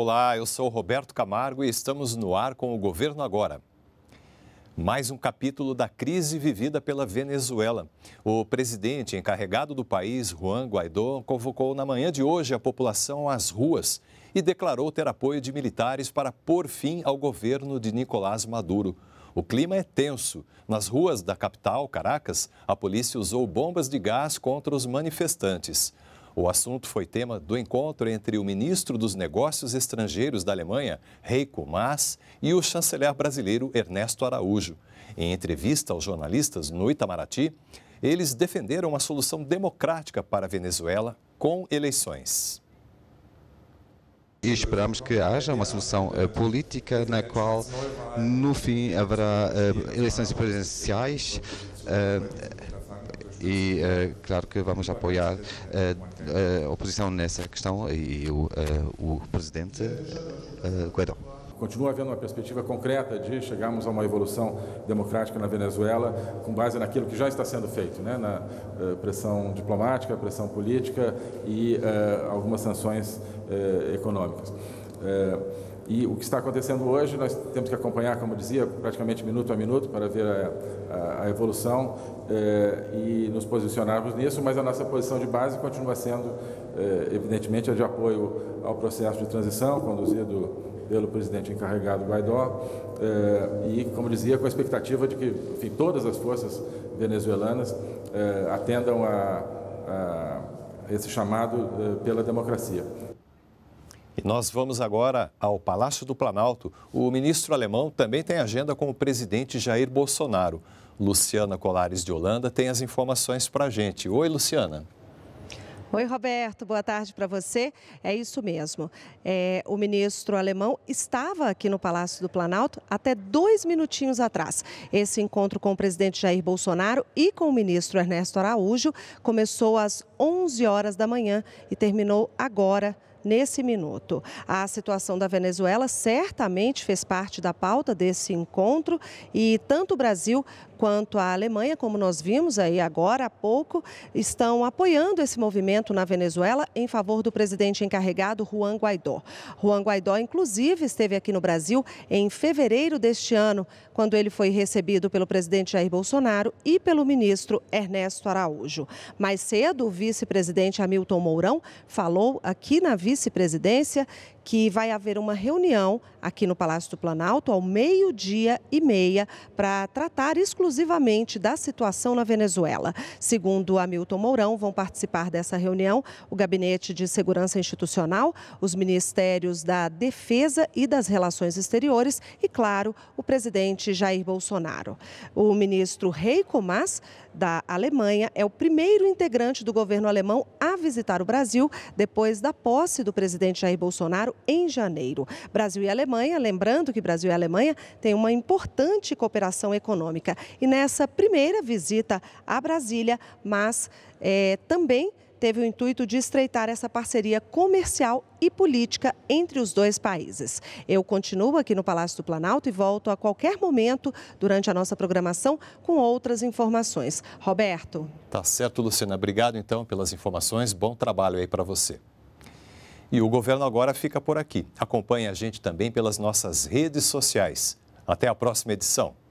Olá, eu sou Roberto Camargo e estamos no ar com o Governo Agora. Mais um capítulo da crise vivida pela Venezuela. O presidente encarregado do país, Juan Guaidó, convocou na manhã de hoje a população às ruas e declarou ter apoio de militares para pôr fim ao governo de Nicolás Maduro. O clima é tenso. Nas ruas da capital, Caracas, a polícia usou bombas de gás contra os manifestantes. O assunto foi tema do encontro entre o ministro dos Negócios Estrangeiros da Alemanha, Heiko Maas, e o chanceler brasileiro Ernesto Araújo. Em entrevista aos jornalistas no Itamaraty, eles defenderam uma solução democrática para a Venezuela com eleições. E esperamos que haja uma solução eh, política na qual, no fim, haverá eh, eleições presidenciais eh, e eh, claro que vamos apoiar eh, eh, a oposição nessa questão e o, o presidente uh, continua havendo uma perspectiva concreta de chegarmos a uma evolução democrática na Venezuela com base naquilo que já está sendo feito, né? na uh, pressão diplomática, pressão política e uh, algumas sanções uh, econômicas. E o que está acontecendo hoje, nós temos que acompanhar, como dizia, praticamente minuto a minuto para ver a, a, a evolução e nos posicionarmos nisso, mas a nossa posição de base continua sendo, evidentemente, a de apoio ao processo de transição conduzido pelo presidente encarregado Guaidó, eh, e, como dizia, com a expectativa de que enfim, todas as forças venezuelanas eh, atendam a, a, esse chamado eh, pela democracia. E nós vamos agora ao Palácio do Planalto. O ministro alemão também tem agenda com o presidente Jair Bolsonaro. Luciana Colares de Holanda tem as informações para a gente. Oi, Luciana. Oi, Roberto, boa tarde para você. É isso mesmo. É, o ministro alemão estava aqui no Palácio do Planalto até dois minutinhos atrás. Esse encontro com o presidente Jair Bolsonaro e com o ministro Ernesto Araújo começou às 11 horas da manhã e terminou agora, nesse minuto. A situação da Venezuela certamente fez parte da pauta desse encontro e tanto o Brasil quanto a Alemanha, como nós vimos aí agora há pouco, estão apoiando esse movimento na Venezuela em favor do presidente encarregado Juan Guaidó. Juan Guaidó, inclusive, esteve aqui no Brasil em fevereiro deste ano, quando ele foi recebido pelo presidente Jair Bolsonaro e pelo ministro Ernesto Araújo. Mais cedo, o vice-presidente Hamilton Mourão falou aqui na vice-presidência que vai haver uma reunião aqui no Palácio do Planalto ao meio-dia e meia para tratar exclusivamente da situação na Venezuela. Segundo Hamilton Mourão, vão participar dessa reunião o Gabinete de Segurança Institucional, os Ministérios da Defesa e das Relações Exteriores e, claro, o presidente Jair Bolsonaro. O ministro Heiko Maas, da Alemanha, é o primeiro integrante do governo alemão a visitar o Brasil depois da posse do presidente Jair Bolsonaro em janeiro. Brasil e Alemanha, lembrando que Brasil e Alemanha têm uma importante cooperação econômica. E nessa primeira visita à Brasília, mas é, também teve o intuito de estreitar essa parceria comercial e política entre os dois países. Eu continuo aqui no Palácio do Planalto e volto a qualquer momento durante a nossa programação com outras informações. Roberto. Tá certo, Luciana. Obrigado então pelas informações. Bom trabalho aí para você. E o Governo Agora fica por aqui. Acompanhe a gente também pelas nossas redes sociais. Até a próxima edição.